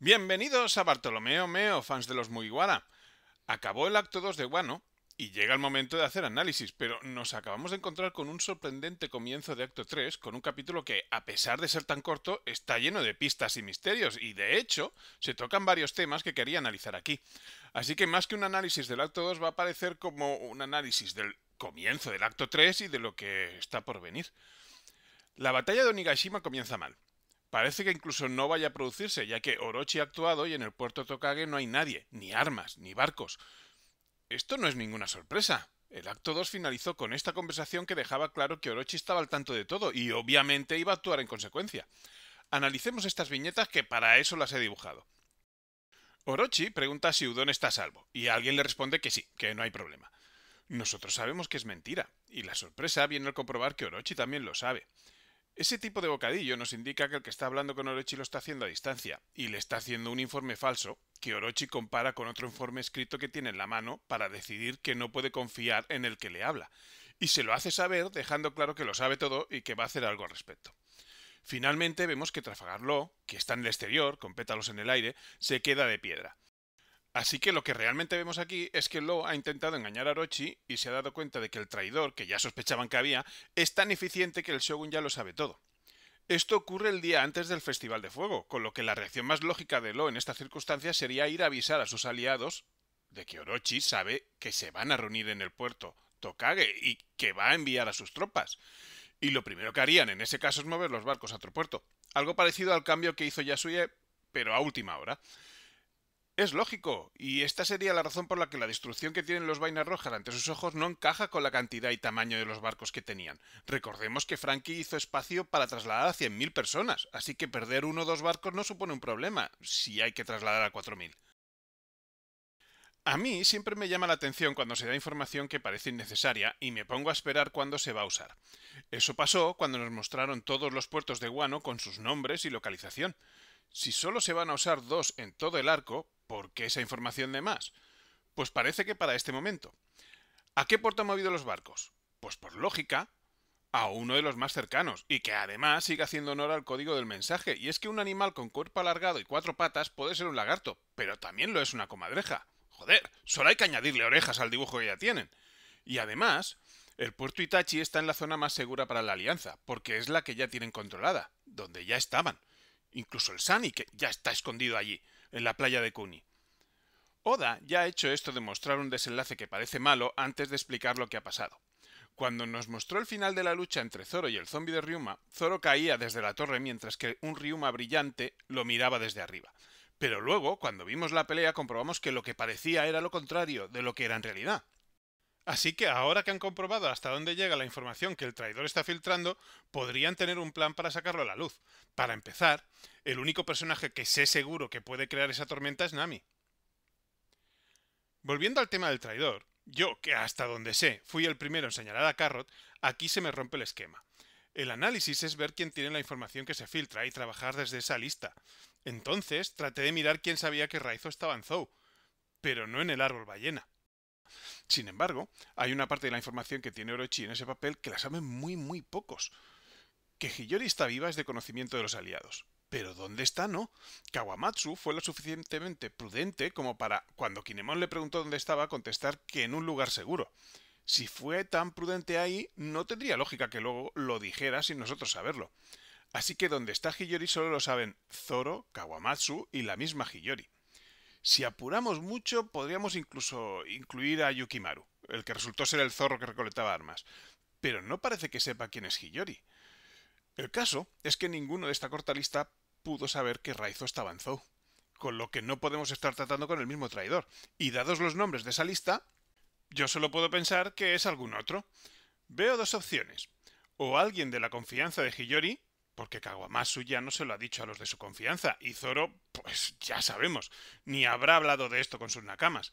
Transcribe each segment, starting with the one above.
Bienvenidos a Bartolomeo Meo, fans de los Mugiwara. Acabó el acto 2 de Guano y llega el momento de hacer análisis, pero nos acabamos de encontrar con un sorprendente comienzo de acto 3, con un capítulo que, a pesar de ser tan corto, está lleno de pistas y misterios, y de hecho, se tocan varios temas que quería analizar aquí. Así que más que un análisis del acto 2 va a parecer como un análisis del comienzo del acto 3 y de lo que está por venir. La batalla de Onigashima comienza mal. Parece que incluso no vaya a producirse, ya que Orochi ha actuado y en el puerto Tokage no hay nadie, ni armas, ni barcos. Esto no es ninguna sorpresa. El acto 2 finalizó con esta conversación que dejaba claro que Orochi estaba al tanto de todo y obviamente iba a actuar en consecuencia. Analicemos estas viñetas que para eso las he dibujado. Orochi pregunta si Udon está salvo y alguien le responde que sí, que no hay problema. Nosotros sabemos que es mentira, y la sorpresa viene al comprobar que Orochi también lo sabe. Ese tipo de bocadillo nos indica que el que está hablando con Orochi lo está haciendo a distancia, y le está haciendo un informe falso, que Orochi compara con otro informe escrito que tiene en la mano para decidir que no puede confiar en el que le habla, y se lo hace saber dejando claro que lo sabe todo y que va a hacer algo al respecto. Finalmente vemos que Trafagarlo, que está en el exterior, con pétalos en el aire, se queda de piedra, Así que lo que realmente vemos aquí es que Lo ha intentado engañar a Orochi y se ha dado cuenta de que el traidor, que ya sospechaban que había, es tan eficiente que el Shogun ya lo sabe todo. Esto ocurre el día antes del Festival de Fuego, con lo que la reacción más lógica de Lo en estas circunstancias sería ir a avisar a sus aliados de que Orochi sabe que se van a reunir en el puerto Tokage y que va a enviar a sus tropas. Y lo primero que harían en ese caso es mover los barcos a otro puerto, algo parecido al cambio que hizo Yasuye, pero a última hora. Es lógico, y esta sería la razón por la que la destrucción que tienen los vainas rojas ante sus ojos no encaja con la cantidad y tamaño de los barcos que tenían. Recordemos que Frankie hizo espacio para trasladar a 100.000 personas, así que perder uno o dos barcos no supone un problema, si hay que trasladar a 4.000. A mí siempre me llama la atención cuando se da información que parece innecesaria y me pongo a esperar cuándo se va a usar. Eso pasó cuando nos mostraron todos los puertos de Guano con sus nombres y localización. Si solo se van a usar dos en todo el arco, ¿por qué esa información de más? Pues parece que para este momento. ¿A qué puerto han movido los barcos? Pues por lógica, a uno de los más cercanos, y que además sigue haciendo honor al código del mensaje, y es que un animal con cuerpo alargado y cuatro patas puede ser un lagarto, pero también lo es una comadreja. Joder, solo hay que añadirle orejas al dibujo que ya tienen. Y además, el puerto Itachi está en la zona más segura para la alianza, porque es la que ya tienen controlada, donde ya estaban incluso el Sani, que ya está escondido allí, en la playa de Cuni. Oda ya ha hecho esto de mostrar un desenlace que parece malo antes de explicar lo que ha pasado. Cuando nos mostró el final de la lucha entre Zoro y el zombi de Ryuma, Zoro caía desde la torre mientras que un Ryuma brillante lo miraba desde arriba. Pero luego, cuando vimos la pelea, comprobamos que lo que parecía era lo contrario de lo que era en realidad. Así que ahora que han comprobado hasta dónde llega la información que el traidor está filtrando, podrían tener un plan para sacarlo a la luz. Para empezar, el único personaje que sé seguro que puede crear esa tormenta es Nami. Volviendo al tema del traidor, yo, que hasta donde sé, fui el primero en señalar a Carrot, aquí se me rompe el esquema. El análisis es ver quién tiene la información que se filtra y trabajar desde esa lista. Entonces, traté de mirar quién sabía que Raizo estaba en Zou, pero no en el árbol ballena. Sin embargo, hay una parte de la información que tiene Orochi en ese papel que la saben muy muy pocos. Que Hiyori está viva es de conocimiento de los aliados. Pero ¿dónde está no? Kawamatsu fue lo suficientemente prudente como para, cuando Kinemon le preguntó dónde estaba, contestar que en un lugar seguro. Si fue tan prudente ahí, no tendría lógica que luego lo dijera sin nosotros saberlo. Así que donde está Hiyori solo lo saben Zoro, Kawamatsu y la misma Hiyori. Si apuramos mucho, podríamos incluso incluir a Yukimaru, el que resultó ser el zorro que recolectaba armas. Pero no parece que sepa quién es Hiyori. El caso es que ninguno de esta corta lista pudo saber que Raizo estaba en Zou, con lo que no podemos estar tratando con el mismo traidor. Y dados los nombres de esa lista, yo solo puedo pensar que es algún otro. Veo dos opciones. O alguien de la confianza de Hiyori, porque Kawamatsu ya no se lo ha dicho a los de su confianza, y Zoro, pues ya sabemos, ni habrá hablado de esto con sus nakamas.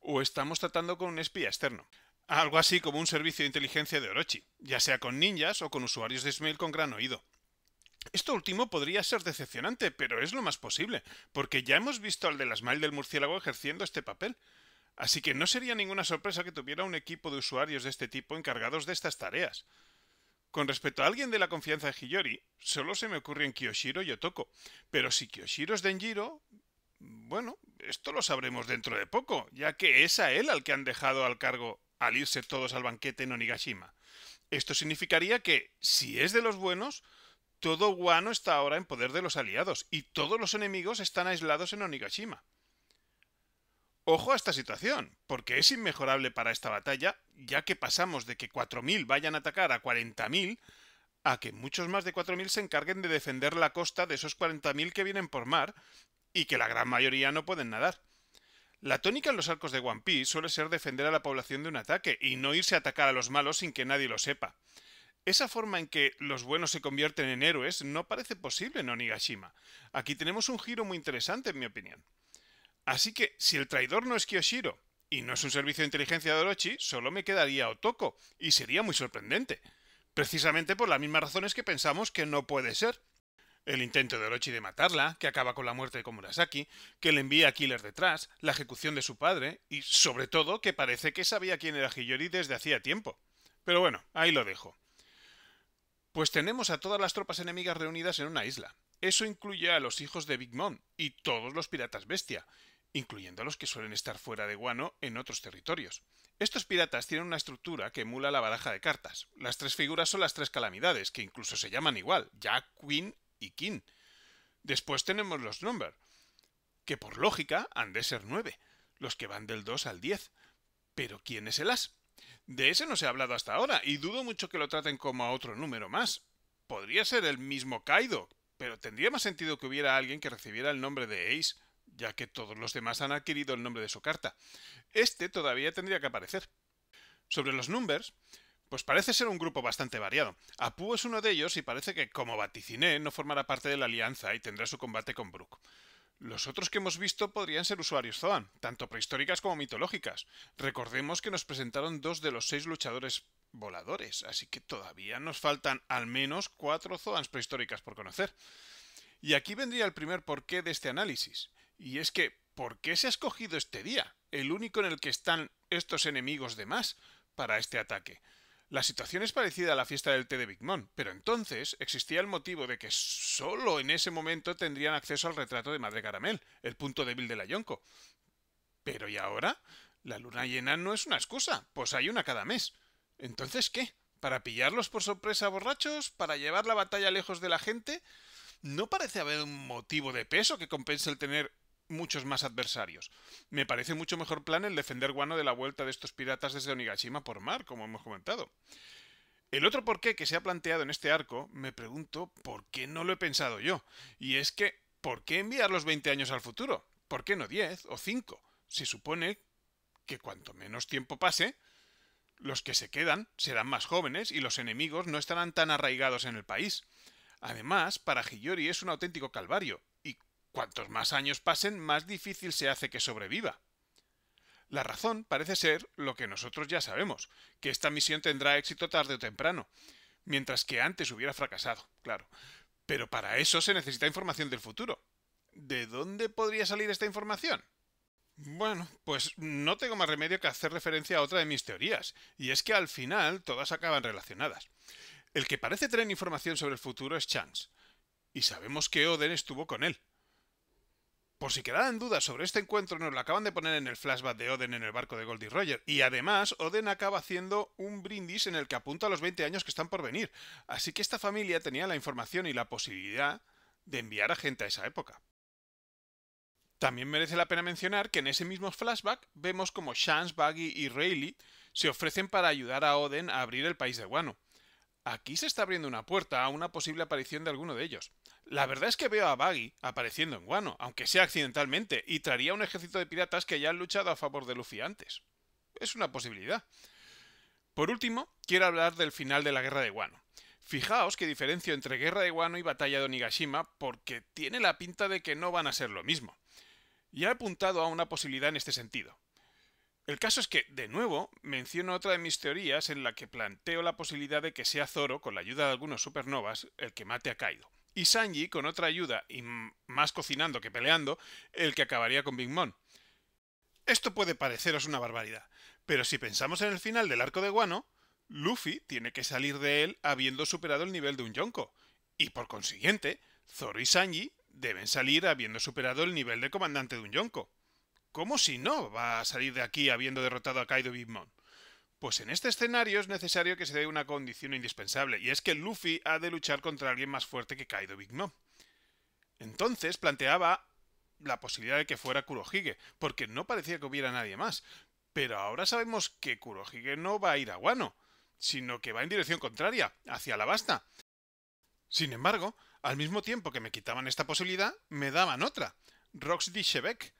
O estamos tratando con un espía externo. Algo así como un servicio de inteligencia de Orochi, ya sea con ninjas o con usuarios de Smile con gran oído. Esto último podría ser decepcionante, pero es lo más posible, porque ya hemos visto al de las Smile del murciélago ejerciendo este papel. Así que no sería ninguna sorpresa que tuviera un equipo de usuarios de este tipo encargados de estas tareas. Con respecto a alguien de la confianza de Hiyori, solo se me ocurren Kiyoshiro y Otoko, pero si Kiyoshiro es Denjiro, bueno, esto lo sabremos dentro de poco, ya que es a él al que han dejado al cargo al irse todos al banquete en Onigashima. Esto significaría que, si es de los buenos, todo Guano está ahora en poder de los aliados y todos los enemigos están aislados en Onigashima. Ojo a esta situación, porque es inmejorable para esta batalla, ya que pasamos de que 4.000 vayan a atacar a 40.000, a que muchos más de 4.000 se encarguen de defender la costa de esos 40.000 que vienen por mar, y que la gran mayoría no pueden nadar. La tónica en los arcos de One Piece suele ser defender a la población de un ataque y no irse a atacar a los malos sin que nadie lo sepa. Esa forma en que los buenos se convierten en héroes no parece posible en Onigashima. Aquí tenemos un giro muy interesante, en mi opinión. Así que, si el traidor no es Kyoshiro y no es un servicio de inteligencia de Orochi, solo me quedaría Otoko, y sería muy sorprendente. Precisamente por las mismas razones que pensamos que no puede ser. El intento de Orochi de matarla, que acaba con la muerte de Komurasaki, que le envía a Killer detrás, la ejecución de su padre, y sobre todo que parece que sabía quién era Hiyori desde hacía tiempo. Pero bueno, ahí lo dejo. Pues tenemos a todas las tropas enemigas reunidas en una isla. Eso incluye a los hijos de Big Mom y todos los piratas bestia, incluyendo a los que suelen estar fuera de Guano en otros territorios. Estos piratas tienen una estructura que emula la baraja de cartas. Las tres figuras son las tres calamidades, que incluso se llaman igual, Jack, Queen y King. Después tenemos los number, que por lógica han de ser nueve, los que van del 2 al 10. Pero ¿quién es el as? De ese no se ha hablado hasta ahora, y dudo mucho que lo traten como a otro número más. Podría ser el mismo Kaido, pero tendría más sentido que hubiera alguien que recibiera el nombre de Ace ya que todos los demás han adquirido el nombre de su carta. Este todavía tendría que aparecer. Sobre los Numbers, pues parece ser un grupo bastante variado. Apu es uno de ellos y parece que, como vaticiné, no formará parte de la alianza y tendrá su combate con Brook. Los otros que hemos visto podrían ser usuarios Zoan, tanto prehistóricas como mitológicas. Recordemos que nos presentaron dos de los seis luchadores voladores, así que todavía nos faltan al menos cuatro Zoans prehistóricas por conocer. Y aquí vendría el primer porqué de este análisis. Y es que, ¿por qué se ha escogido este día, el único en el que están estos enemigos de más, para este ataque? La situación es parecida a la fiesta del té de Big pero entonces existía el motivo de que solo en ese momento tendrían acceso al retrato de Madre Caramel, el punto débil de la Yonko. Pero ¿y ahora? La luna llena no es una excusa, pues hay una cada mes. Entonces, ¿qué? ¿Para pillarlos por sorpresa borrachos? ¿Para llevar la batalla lejos de la gente? No parece haber un motivo de peso que compense el tener muchos más adversarios. Me parece mucho mejor plan el defender Guano de la vuelta de estos piratas desde Onigashima por mar, como hemos comentado. El otro porqué que se ha planteado en este arco, me pregunto por qué no lo he pensado yo, y es que, ¿por qué enviar los 20 años al futuro? ¿Por qué no 10 o 5? Se supone que cuanto menos tiempo pase, los que se quedan serán más jóvenes y los enemigos no estarán tan arraigados en el país. Además, para Hiyori es un auténtico calvario, Cuantos más años pasen, más difícil se hace que sobreviva. La razón parece ser lo que nosotros ya sabemos, que esta misión tendrá éxito tarde o temprano, mientras que antes hubiera fracasado, claro. Pero para eso se necesita información del futuro. ¿De dónde podría salir esta información? Bueno, pues no tengo más remedio que hacer referencia a otra de mis teorías, y es que al final todas acaban relacionadas. El que parece tener información sobre el futuro es Chance, y sabemos que Oden estuvo con él, por si quedaban dudas sobre este encuentro, nos lo acaban de poner en el flashback de Oden en el barco de Goldie Roger. Y además, Oden acaba haciendo un brindis en el que apunta a los 20 años que están por venir. Así que esta familia tenía la información y la posibilidad de enviar a gente a esa época. También merece la pena mencionar que en ese mismo flashback vemos como Shans, buggy y Rayleigh se ofrecen para ayudar a Oden a abrir el país de Wano. Aquí se está abriendo una puerta a una posible aparición de alguno de ellos. La verdad es que veo a Baggy apareciendo en Guano, aunque sea accidentalmente, y traería un ejército de piratas que ya han luchado a favor de Luffy antes. Es una posibilidad. Por último, quiero hablar del final de la Guerra de Guano. Fijaos que diferencio entre Guerra de Guano y Batalla de Onigashima porque tiene la pinta de que no van a ser lo mismo. Ya he apuntado a una posibilidad en este sentido. El caso es que, de nuevo, menciono otra de mis teorías en la que planteo la posibilidad de que sea Zoro, con la ayuda de algunos supernovas, el que mate a Kaido y Sanji, con otra ayuda y más cocinando que peleando, el que acabaría con Big Mom. Esto puede pareceros una barbaridad, pero si pensamos en el final del arco de Guano, Luffy tiene que salir de él habiendo superado el nivel de un Yonko, y por consiguiente, Zoro y Sanji deben salir habiendo superado el nivel de comandante de un Yonko. ¿Cómo si no va a salir de aquí habiendo derrotado a Kaido y Big Mom? Pues en este escenario es necesario que se dé una condición indispensable, y es que Luffy ha de luchar contra alguien más fuerte que Kaido Big Mom. Entonces planteaba la posibilidad de que fuera Kurohige, porque no parecía que hubiera nadie más. Pero ahora sabemos que Kurohige no va a ir a Guano, sino que va en dirección contraria, hacia la basta. Sin embargo, al mismo tiempo que me quitaban esta posibilidad, me daban otra, Rox Shebek.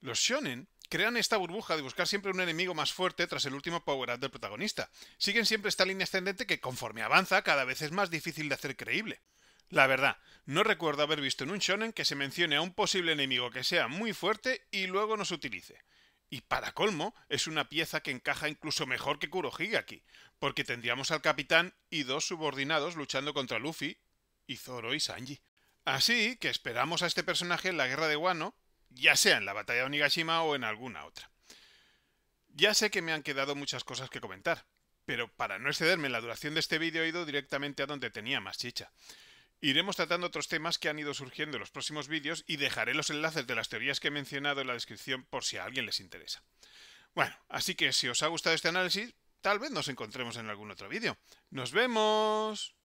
Los shonen crean esta burbuja de buscar siempre un enemigo más fuerte tras el último power-up del protagonista. Siguen siempre esta línea ascendente que conforme avanza cada vez es más difícil de hacer creíble. La verdad, no recuerdo haber visto en un shonen que se mencione a un posible enemigo que sea muy fuerte y luego no se utilice. Y para colmo, es una pieza que encaja incluso mejor que aquí, porque tendríamos al capitán y dos subordinados luchando contra Luffy y Zoro y Sanji. Así que esperamos a este personaje en la guerra de Wano ya sea en la batalla de Onigashima o en alguna otra. Ya sé que me han quedado muchas cosas que comentar, pero para no excederme en la duración de este vídeo he ido directamente a donde tenía más chicha. Iremos tratando otros temas que han ido surgiendo en los próximos vídeos y dejaré los enlaces de las teorías que he mencionado en la descripción por si a alguien les interesa. Bueno, así que si os ha gustado este análisis, tal vez nos encontremos en algún otro vídeo. ¡Nos vemos!